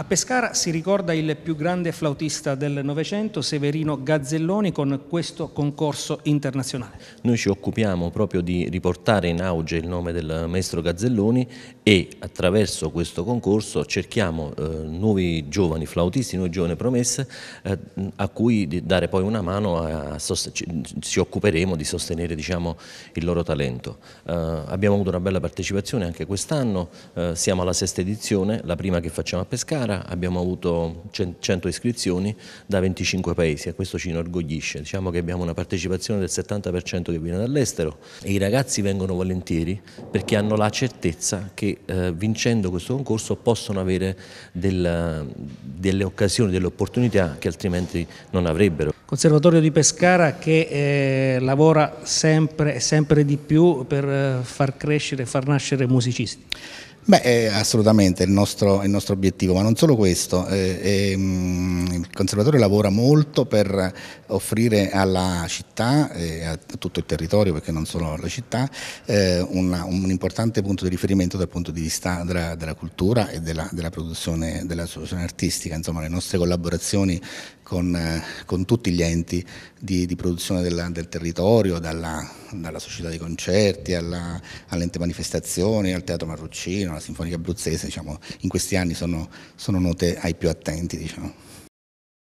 A Pescara si ricorda il più grande flautista del Novecento, Severino Gazzelloni, con questo concorso internazionale. Noi ci occupiamo proprio di riportare in auge il nome del maestro Gazzelloni e attraverso questo concorso cerchiamo eh, nuovi giovani flautisti, nuove giovani promesse eh, a cui dare poi una mano, a, ci, occuperemo di sostenere diciamo, il loro talento. Eh, abbiamo avuto una bella partecipazione anche quest'anno, eh, siamo alla sesta edizione, la prima che facciamo a Pescara, gara abbiamo avuto 100 iscrizioni da 25 paesi e questo ci inorgoglisce. Diciamo che abbiamo una partecipazione del 70% che viene dall'estero e i ragazzi vengono volentieri perché hanno la certezza che eh, vincendo questo concorso possono avere del, delle occasioni, delle opportunità che altrimenti non avrebbero. Conservatorio di Pescara che eh, lavora sempre e sempre di più per eh, far crescere e far nascere musicisti. Beh, eh, assolutamente, il nostro, il nostro obiettivo, ma non solo questo. Eh, eh, il Conservatorio lavora molto per offrire alla città e eh, a tutto il territorio, perché non solo alla città, eh, una, un importante punto di riferimento dal punto di vista della, della cultura e della, della, produzione, della produzione artistica. Insomma, le nostre collaborazioni con, eh, con tutti gli enti di, di produzione della, del territorio, dalla dalla società dei concerti alla, all'ente manifestazioni, al teatro marruccino, alla sinfonica abruzzese, diciamo, in questi anni sono, sono note ai più attenti. Diciamo.